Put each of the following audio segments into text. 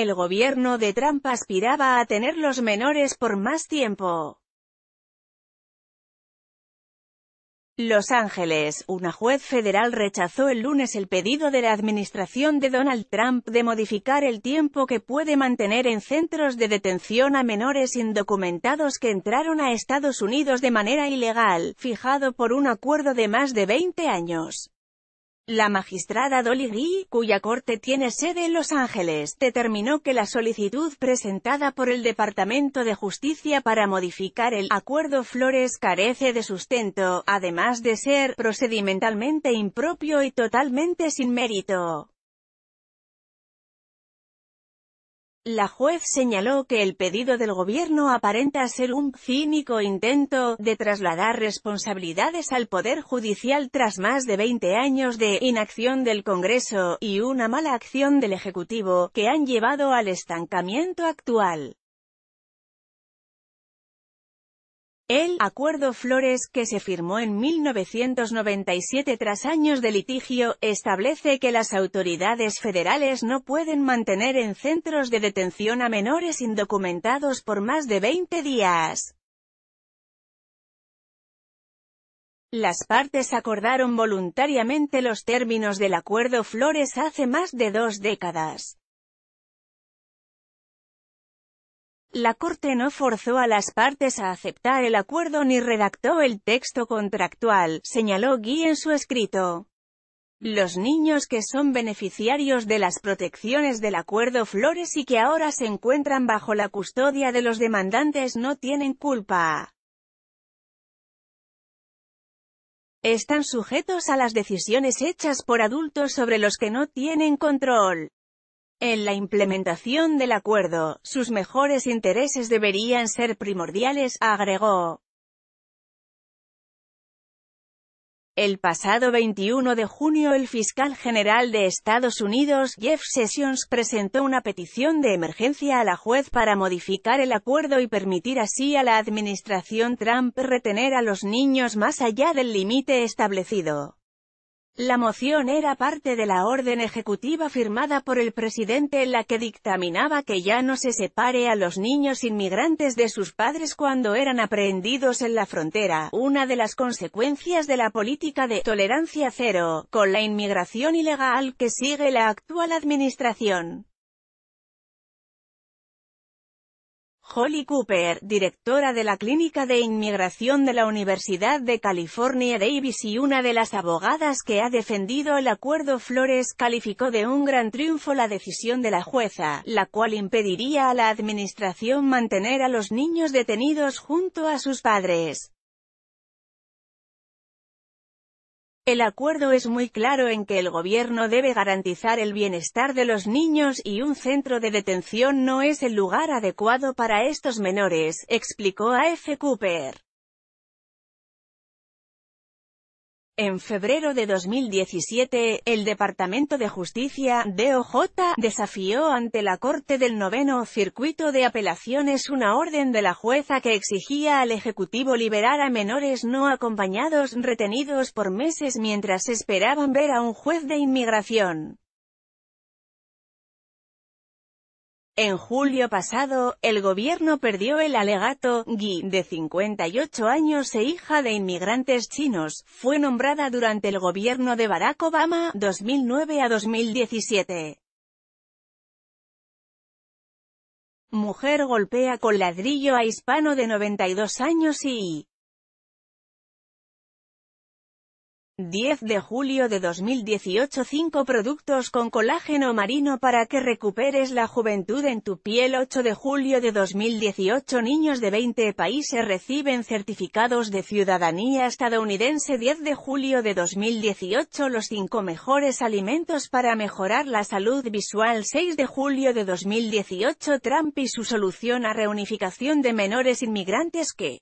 El gobierno de Trump aspiraba a tener los menores por más tiempo. Los Ángeles, una juez federal rechazó el lunes el pedido de la administración de Donald Trump de modificar el tiempo que puede mantener en centros de detención a menores indocumentados que entraron a Estados Unidos de manera ilegal, fijado por un acuerdo de más de 20 años. La magistrada Dolly Gee, cuya corte tiene sede en Los Ángeles, determinó que la solicitud presentada por el Departamento de Justicia para modificar el Acuerdo Flores carece de sustento, además de ser procedimentalmente impropio y totalmente sin mérito. La juez señaló que el pedido del gobierno aparenta ser un «cínico intento» de trasladar responsabilidades al Poder Judicial tras más de 20 años de «inacción del Congreso» y una mala acción del Ejecutivo, que han llevado al estancamiento actual. El Acuerdo Flores, que se firmó en 1997 tras años de litigio, establece que las autoridades federales no pueden mantener en centros de detención a menores indocumentados por más de 20 días. Las partes acordaron voluntariamente los términos del Acuerdo Flores hace más de dos décadas. La Corte no forzó a las partes a aceptar el acuerdo ni redactó el texto contractual, señaló Guy en su escrito. Los niños que son beneficiarios de las protecciones del Acuerdo Flores y que ahora se encuentran bajo la custodia de los demandantes no tienen culpa. Están sujetos a las decisiones hechas por adultos sobre los que no tienen control. En la implementación del acuerdo, sus mejores intereses deberían ser primordiales, agregó. El pasado 21 de junio el fiscal general de Estados Unidos, Jeff Sessions, presentó una petición de emergencia a la juez para modificar el acuerdo y permitir así a la administración Trump retener a los niños más allá del límite establecido. La moción era parte de la orden ejecutiva firmada por el presidente en la que dictaminaba que ya no se separe a los niños inmigrantes de sus padres cuando eran aprehendidos en la frontera, una de las consecuencias de la política de «tolerancia cero» con la inmigración ilegal que sigue la actual administración. Holly Cooper, directora de la Clínica de Inmigración de la Universidad de California Davis y una de las abogadas que ha defendido el acuerdo Flores, calificó de un gran triunfo la decisión de la jueza, la cual impediría a la administración mantener a los niños detenidos junto a sus padres. El acuerdo es muy claro en que el gobierno debe garantizar el bienestar de los niños y un centro de detención no es el lugar adecuado para estos menores, explicó A.F. Cooper. En febrero de 2017, el Departamento de Justicia, DOJ, desafió ante la Corte del Noveno Circuito de Apelaciones una orden de la jueza que exigía al Ejecutivo liberar a menores no acompañados retenidos por meses mientras esperaban ver a un juez de inmigración. En julio pasado, el gobierno perdió el alegato, guy de 58 años e hija de inmigrantes chinos, fue nombrada durante el gobierno de Barack Obama, 2009 a 2017. Mujer golpea con ladrillo a hispano de 92 años y 10 de julio de 2018 5 productos con colágeno marino para que recuperes la juventud en tu piel 8 de julio de 2018 Niños de 20 países reciben certificados de ciudadanía estadounidense 10 de julio de 2018 Los 5 mejores alimentos para mejorar la salud visual 6 de julio de 2018 Trump y su solución a reunificación de menores inmigrantes que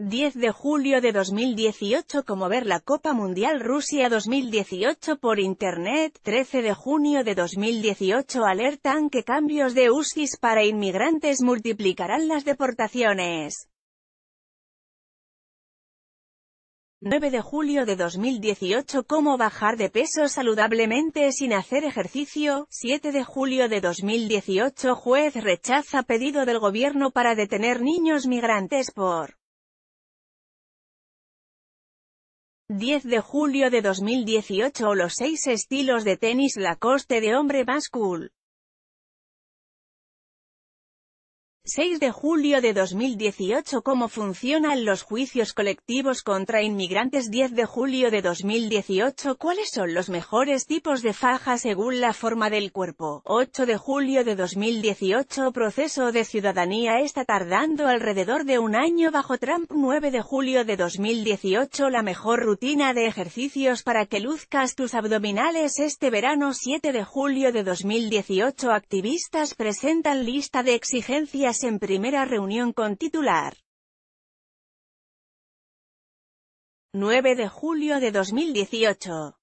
10 de julio de 2018 como ver la Copa Mundial Rusia 2018 por Internet, 13 de junio de 2018 alertan que cambios de USCIS para inmigrantes multiplicarán las deportaciones. 9 de julio de 2018 Cómo bajar de peso saludablemente sin hacer ejercicio, 7 de julio de 2018 Juez rechaza pedido del gobierno para detener niños migrantes por 10 de julio de 2018 Los 6 estilos de tenis La Lacoste de hombre más cool. 6 de julio de 2018 Cómo funcionan los juicios colectivos contra inmigrantes 10 de julio de 2018 Cuáles son los mejores tipos de faja según la forma del cuerpo 8 de julio de 2018 Proceso de ciudadanía está tardando alrededor de un año bajo Trump 9 de julio de 2018 La mejor rutina de ejercicios para que luzcas tus abdominales este verano 7 de julio de 2018 Activistas presentan lista de exigencias en primera reunión con titular. 9 de julio de 2018